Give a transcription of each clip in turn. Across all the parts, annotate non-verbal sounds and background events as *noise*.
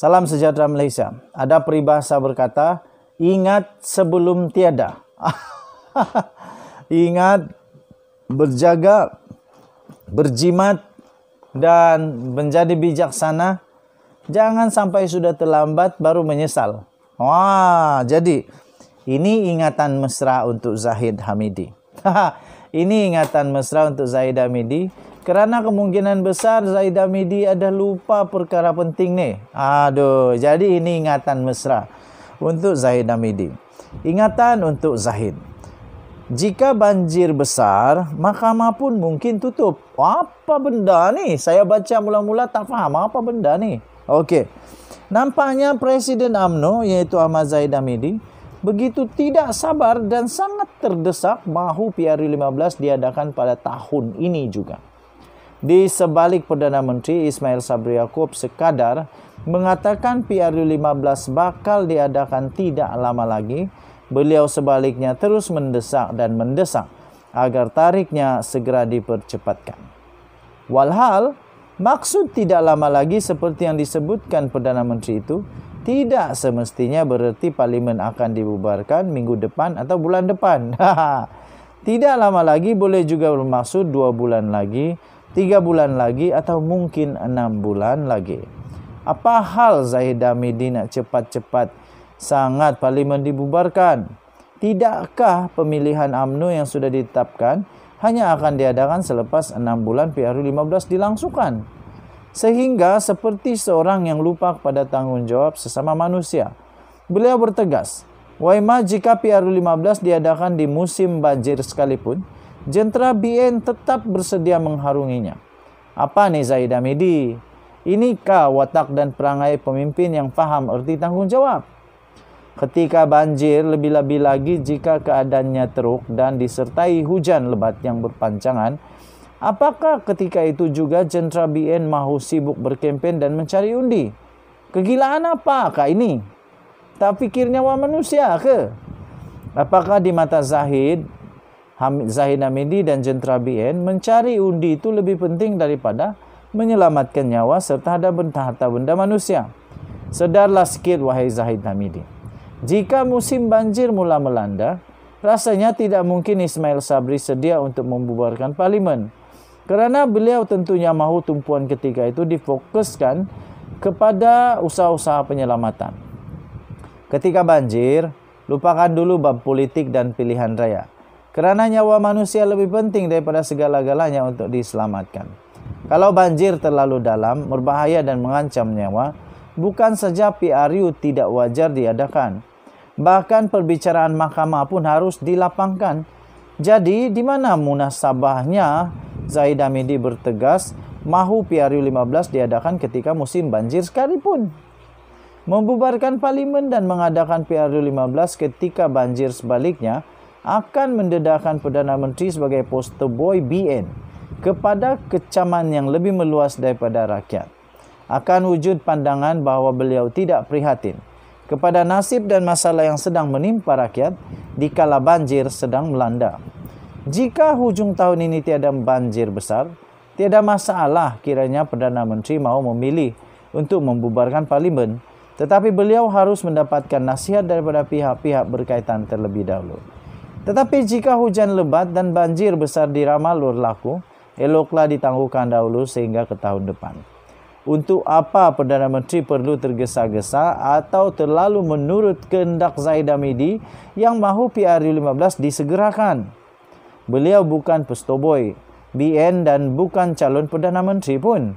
Salam sejahtera Malaysia. Ada peribahasa berkata, ingat sebelum tiada. *laughs* ingat berjaga, berjimat dan menjadi bijaksana. Jangan sampai sudah terlambat baru menyesal. Wah, jadi ini ingatan mesra untuk Zahid Hamidi. *laughs* ini ingatan mesra untuk Zahid Hamidi. Kerana kemungkinan besar Zaidah Midi ada lupa perkara penting ni. Aduh, jadi ini ingatan mesra untuk Zaidah Midi. Ingatan untuk Zahid. Jika banjir besar, mahkamah pun mungkin tutup. Apa benda ni? Saya baca mula-mula tak faham apa benda ni. Okey. Nampaknya Presiden AMNO iaitu Ahmad Zahid Hamidi begitu tidak sabar dan sangat terdesak mahu PRU 15 diadakan pada tahun ini juga. Di sebalik Perdana Menteri Ismail Sabri Yaakob sekadar mengatakan PRU 15 bakal diadakan tidak lama lagi, beliau sebaliknya terus mendesak dan mendesak agar tariknya segera dipercepatkan. Walhal, maksud tidak lama lagi seperti yang disebutkan Perdana Menteri itu tidak semestinya bererti parlimen akan dibubarkan minggu depan atau bulan depan. *laughs* tidak lama lagi boleh juga bermaksud dua bulan lagi tiga bulan lagi atau mungkin enam bulan lagi. Apa hal Zahidah nak cepat-cepat sangat parlimen dibubarkan? Tidakkah pemilihan AMNU yang sudah ditetapkan hanya akan diadakan selepas enam bulan PRU 15 dilangsungkan? Sehingga seperti seorang yang lupa kepada tanggungjawab sesama manusia. Beliau bertegas, Waima jika PRU 15 diadakan di musim banjir sekalipun, Jentera BN tetap bersedia mengharunginya. Apa ni Zahid Hamidi? Inikah watak dan perangai pemimpin yang faham erti tanggungjawab? Ketika banjir, lebih-lebih lagi jika keadaannya teruk dan disertai hujan lebat yang berpanjangan, apakah ketika itu juga Jentera BN mahu sibuk berkempen dan mencari undi? Kegilaan apa kak ini? Tak fikirnya wah manusia ke? Apakah di mata Zahid, Hamid Zahid Hamidi dan Jentera BN mencari undi itu lebih penting daripada menyelamatkan nyawa serta ada benda harta benda manusia. Sedarlah sikit wahai Zahid Hamidi. Jika musim banjir mula melanda, rasanya tidak mungkin Ismail Sabri sedia untuk membubarkan parlimen. Kerana beliau tentunya mahu tumpuan ketika itu difokuskan kepada usaha-usaha penyelamatan. Ketika banjir, lupakan dulu bab politik dan pilihan raya. Kerana nyawa manusia lebih penting daripada segala-galanya untuk diselamatkan. Kalau banjir terlalu dalam, berbahaya dan mengancam nyawa, bukan saja PRU tidak wajar diadakan. Bahkan perbicaraan mahkamah pun harus dilapangkan. Jadi, di mana munasabahnya Zaid Amidi bertegas mahu PRU 15 diadakan ketika musim banjir sekalipun. Membubarkan parlimen dan mengadakan PRU 15 ketika banjir sebaliknya, akan mendedahkan Perdana Menteri sebagai poster boy BN kepada kecaman yang lebih meluas daripada rakyat. Akan wujud pandangan bahawa beliau tidak prihatin kepada nasib dan masalah yang sedang menimpa rakyat di kala banjir sedang melanda. Jika hujung tahun ini tiada banjir besar, tiada masalah kiranya Perdana Menteri mau memilih untuk membubarkan parlimen, tetapi beliau harus mendapatkan nasihat daripada pihak-pihak berkaitan terlebih dahulu. Tetapi jika hujan lebat dan banjir besar di ramal berlaku, eloklah ditangguhkan dahulu sehingga ke tahun depan. Untuk apa Perdana Menteri perlu tergesa-gesa atau terlalu menurut kehendak Zaid Amidi yang mahu PRU15 disegerakan? Beliau bukan pestoboy, BN dan bukan calon Perdana Menteri pun.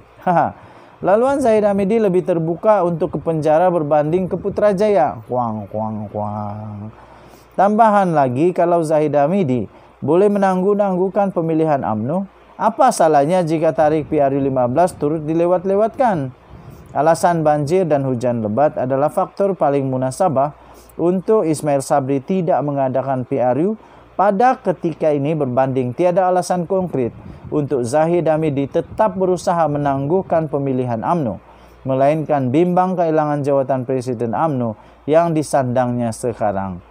Laluan Zahid Hamidi lebih terbuka untuk kepenjara berbanding ke Putrajaya. Kuang, kuang, kuang. Tambahan lagi kalau Zahid Hamidi boleh menangguh-nanggukan pemilihan UMNO, apa salahnya jika tarikh PRU 15 turut dilewat-lewatkan? Alasan banjir dan hujan lebat adalah faktor paling munasabah untuk Ismail Sabri tidak mengadakan PRU pada ketika ini berbanding tiada alasan konkret untuk Zahid Hamidi tetap berusaha menangguhkan pemilihan UMNO melainkan bimbang kehilangan jawatan Presiden UMNO yang disandangnya sekarang.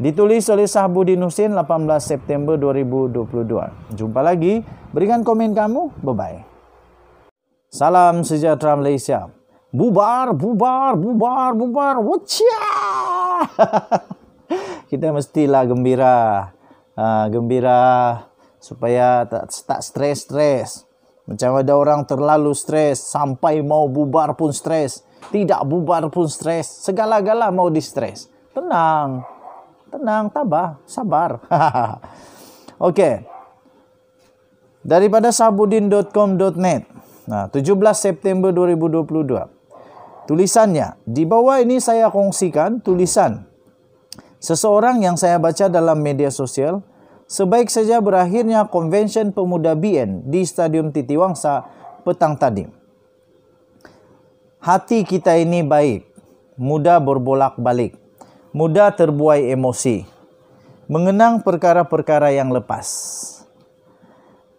Ditulis oleh Sahbudin Husin 18 September 2022. Jumpa lagi. Berikan komen kamu. Bye-bye. Salam sejahtera Malaysia. Bubar, bubar, bubar, bubar. Wachia! *laughs* Kita mestilah gembira. Ha, gembira supaya tak, tak stres-stres. Macam ada orang terlalu stres sampai mau bubar pun stres. Tidak bubar pun stres. Segala-gala mau di stres. Tenang. Tenang, tabah, sabar. *laughs* Oke. Daripada sabudin.com.net. Nah, 17 September 2022. Tulisannya, di bawah ini saya kongsikan tulisan seseorang yang saya baca dalam media sosial sebaik saja berakhirnya konvensi pemuda BN di Stadium Titiwangsa petang tadi. Hati kita ini baik, mudah berbolak-balik. mudah terbuai emosi, mengenang perkara-perkara yang lepas.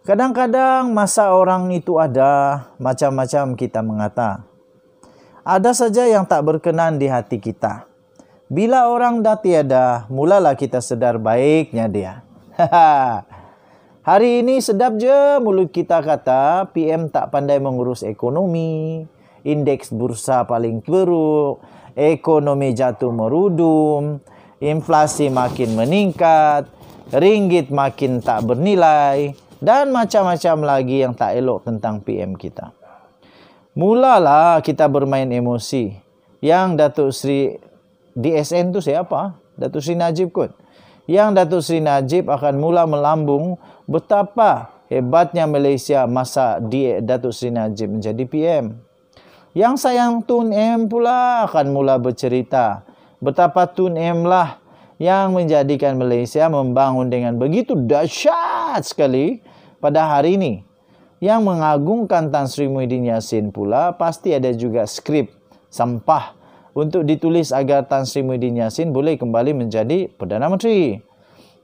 Kadang-kadang masa orang itu ada, macam-macam kita mengata. Ada saja yang tak berkenan di hati kita. Bila orang dah tiada, mulalah kita sedar baiknya dia. *laughs* Hari ini sedap je mulut kita kata PM tak pandai mengurus ekonomi, indeks bursa paling teruk ekonomi jatuh merudum, inflasi makin meningkat, ringgit makin tak bernilai dan macam-macam lagi yang tak elok tentang PM kita. Mulalah kita bermain emosi. Yang Datuk Sri DSN tu siapa? Datuk Sri Najib kot. Yang Datuk Sri Najib akan mula melambung betapa hebatnya Malaysia masa Datuk Sri Najib menjadi PM. Yang sayang Tun M pula akan mula bercerita betapa Tun M lah yang menjadikan Malaysia membangun dengan begitu dahsyat sekali pada hari ini. Yang mengagungkan Tan Sri Muhyiddin Yassin pula pasti ada juga skrip sampah untuk ditulis agar Tan Sri Muhyiddin Yassin boleh kembali menjadi Perdana Menteri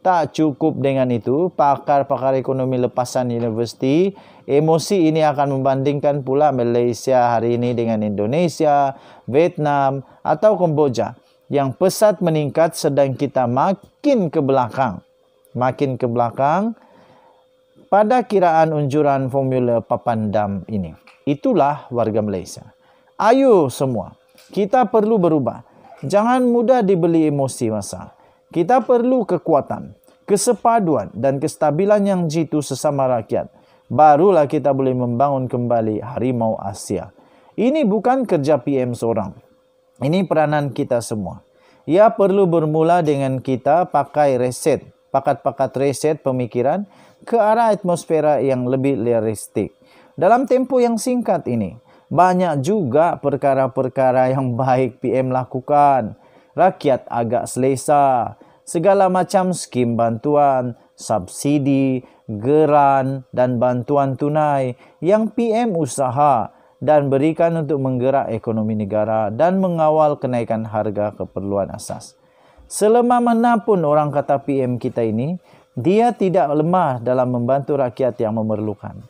tak cukup dengan itu, pakar-pakar ekonomi lepasan universiti, emosi ini akan membandingkan pula Malaysia hari ini dengan Indonesia, Vietnam atau Kamboja yang pesat meningkat sedang kita makin ke belakang. Makin ke belakang pada kiraan unjuran formula papandam ini. Itulah warga Malaysia. Ayo semua, kita perlu berubah. Jangan mudah dibeli emosi masalah. Kita perlu kekuatan, kesepaduan dan kestabilan yang jitu sesama rakyat. Barulah kita boleh membangun kembali harimau Asia. Ini bukan kerja PM seorang. Ini peranan kita semua. Ia perlu bermula dengan kita pakai reset, pakat-pakat reset pemikiran ke arah atmosfera yang lebih realistik. Dalam tempo yang singkat ini, banyak juga perkara-perkara yang baik PM lakukan rakyat agak selesa. Segala macam skim bantuan, subsidi, geran dan bantuan tunai yang PM usaha dan berikan untuk menggerak ekonomi negara dan mengawal kenaikan harga keperluan asas. Selama mana pun orang kata PM kita ini, dia tidak lemah dalam membantu rakyat yang memerlukan.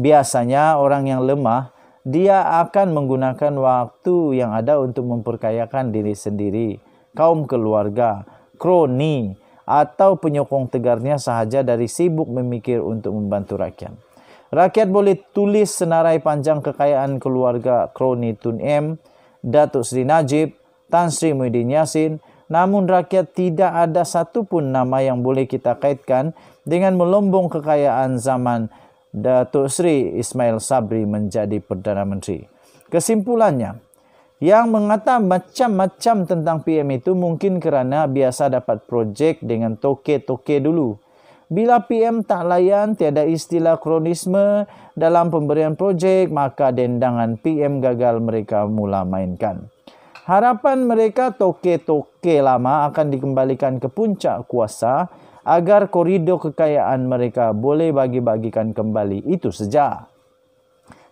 Biasanya orang yang lemah dia akan menggunakan waktu yang ada untuk memperkayakan diri sendiri, kaum keluarga, kroni, atau penyokong tegarnya sahaja dari sibuk memikir untuk membantu rakyat. Rakyat boleh tulis senarai panjang kekayaan keluarga kroni Tun M, Datuk Seri Najib, Tan Sri Muhyiddin Yassin, namun rakyat tidak ada satu pun nama yang boleh kita kaitkan dengan melombong kekayaan zaman Datuk Seri Ismail Sabri menjadi Perdana Menteri. Kesimpulannya, yang mengata macam-macam tentang PM itu mungkin kerana biasa dapat projek dengan toke-toke dulu. Bila PM tak layan, tiada istilah kronisme dalam pemberian projek, maka dendangan PM gagal mereka mula mainkan. Harapan mereka toke-toke lama akan dikembalikan ke puncak kuasa agar koridor kekayaan mereka boleh bagi-bagikan kembali itu saja.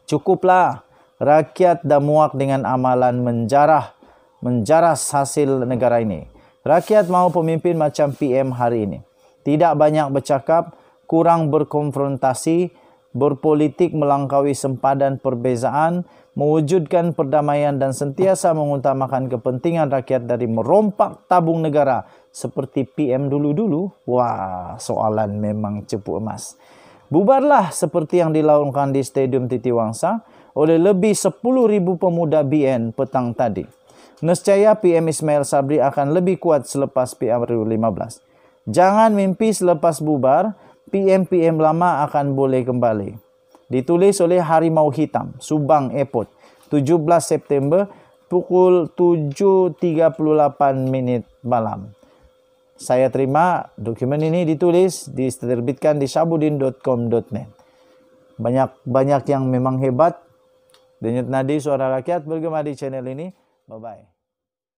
Cukuplah rakyat dah muak dengan amalan menjarah menjaras hasil negara ini. Rakyat mahu pemimpin macam PM hari ini. Tidak banyak bercakap, kurang berkonfrontasi, berpolitik melangkaui sempadan perbezaan, mewujudkan perdamaian dan sentiasa mengutamakan kepentingan rakyat dari merompak tabung negara seperti PM dulu-dulu? Wah, soalan memang cepu emas. Bubarlah seperti yang dilakukan di Stadium Titiwangsa oleh lebih 10,000 pemuda BN petang tadi. Nescaya PM Ismail Sabri akan lebih kuat selepas PM 2015. Jangan mimpi selepas bubar, PM-PM lama akan boleh kembali ditulis oleh Harimau Hitam, Subang Airport, 17 September pukul 7.38 minit malam. Saya terima dokumen ini ditulis, diterbitkan di sabudin.com.net. Banyak-banyak yang memang hebat. Denyut Nadi, Suara Rakyat, bergema di channel ini. Bye-bye.